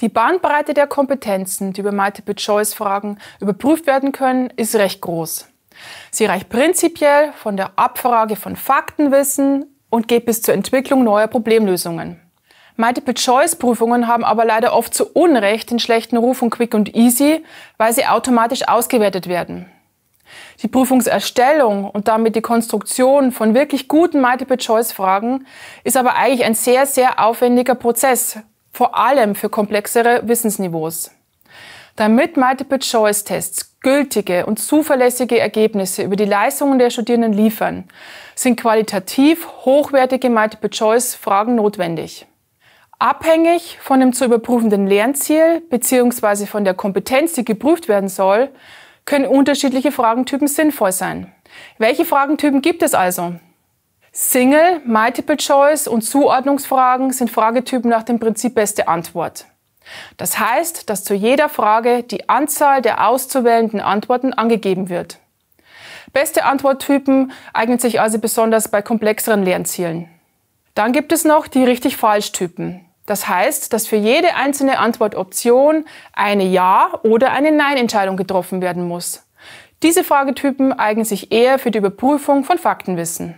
Die Bandbreite der Kompetenzen, die über Multiple-Choice-Fragen überprüft werden können, ist recht groß. Sie reicht prinzipiell von der Abfrage von Faktenwissen und geht bis zur Entwicklung neuer Problemlösungen. Multiple-Choice-Prüfungen haben aber leider oft zu Unrecht den schlechten Ruf von Quick und Easy, weil sie automatisch ausgewertet werden. Die Prüfungserstellung und damit die Konstruktion von wirklich guten Multiple-Choice-Fragen ist aber eigentlich ein sehr, sehr aufwendiger Prozess, vor allem für komplexere Wissensniveaus. Damit Multiple-Choice-Tests gültige und zuverlässige Ergebnisse über die Leistungen der Studierenden liefern, sind qualitativ hochwertige Multiple-Choice-Fragen notwendig. Abhängig von dem zu überprüfenden Lernziel bzw. von der Kompetenz, die geprüft werden soll, können unterschiedliche Fragentypen sinnvoll sein. Welche Fragentypen gibt es also? Single, Multiple Choice und Zuordnungsfragen sind Fragetypen nach dem Prinzip beste Antwort. Das heißt, dass zu jeder Frage die Anzahl der auszuwählenden Antworten angegeben wird. Beste Antworttypen eignen sich also besonders bei komplexeren Lernzielen. Dann gibt es noch die richtig-falsch-Typen. Das heißt, dass für jede einzelne Antwortoption eine Ja- oder eine Nein-Entscheidung getroffen werden muss. Diese Fragetypen eignen sich eher für die Überprüfung von Faktenwissen.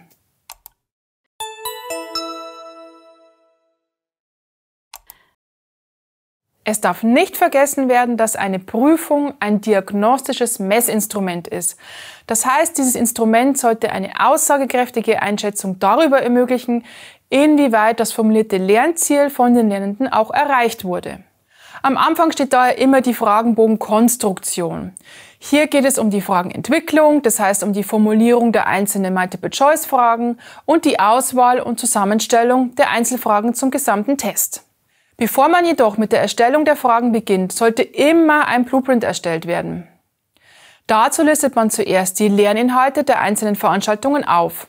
Es darf nicht vergessen werden, dass eine Prüfung ein diagnostisches Messinstrument ist. Das heißt, dieses Instrument sollte eine aussagekräftige Einschätzung darüber ermöglichen, inwieweit das formulierte Lernziel von den Lernenden auch erreicht wurde. Am Anfang steht daher immer die Fragenbogenkonstruktion. Hier geht es um die Fragenentwicklung, das heißt um die Formulierung der einzelnen Multiple-Choice-Fragen und die Auswahl und Zusammenstellung der Einzelfragen zum gesamten Test. Bevor man jedoch mit der Erstellung der Fragen beginnt, sollte immer ein Blueprint erstellt werden. Dazu listet man zuerst die Lerninhalte der einzelnen Veranstaltungen auf.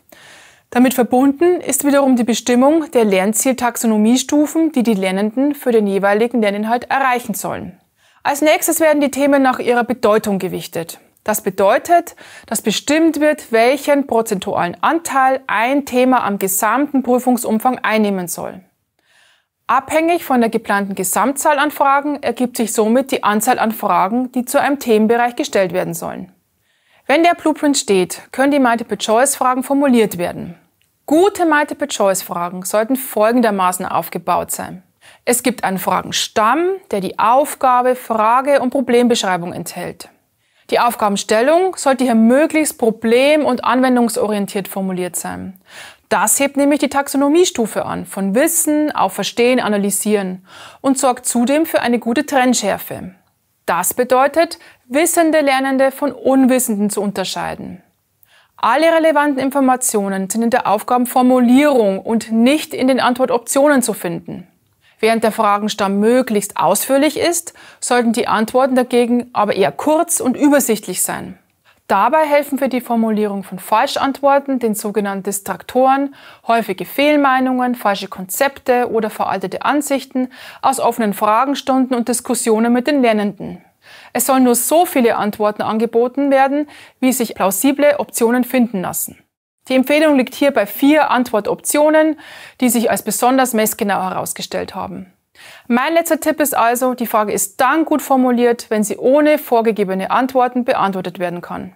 Damit verbunden ist wiederum die Bestimmung der Lernzieltaxonomiestufen, die die Lernenden für den jeweiligen Lerninhalt erreichen sollen. Als nächstes werden die Themen nach ihrer Bedeutung gewichtet. Das bedeutet, dass bestimmt wird, welchen prozentualen Anteil ein Thema am gesamten Prüfungsumfang einnehmen soll. Abhängig von der geplanten Gesamtzahl an Fragen ergibt sich somit die Anzahl an Fragen, die zu einem Themenbereich gestellt werden sollen. Wenn der Blueprint steht, können die Multiple-Choice-Fragen formuliert werden. Gute Multiple-Choice-Fragen sollten folgendermaßen aufgebaut sein. Es gibt einen Fragenstamm, der die Aufgabe, Frage und Problembeschreibung enthält. Die Aufgabenstellung sollte hier möglichst problem- und anwendungsorientiert formuliert sein. Das hebt nämlich die Taxonomiestufe an, von Wissen auf Verstehen, Analysieren und sorgt zudem für eine gute Trennschärfe. Das bedeutet, wissende Lernende von Unwissenden zu unterscheiden. Alle relevanten Informationen sind in der Aufgabenformulierung und nicht in den Antwortoptionen zu finden. Während der Fragenstamm möglichst ausführlich ist, sollten die Antworten dagegen aber eher kurz und übersichtlich sein. Dabei helfen für die Formulierung von Falschantworten, den sogenannten Distraktoren, häufige Fehlmeinungen, falsche Konzepte oder veraltete Ansichten aus offenen Fragenstunden und Diskussionen mit den Lernenden. Es sollen nur so viele Antworten angeboten werden, wie sich plausible Optionen finden lassen. Die Empfehlung liegt hier bei vier Antwortoptionen, die sich als besonders messgenau herausgestellt haben. Mein letzter Tipp ist also, die Frage ist dann gut formuliert, wenn sie ohne vorgegebene Antworten beantwortet werden kann.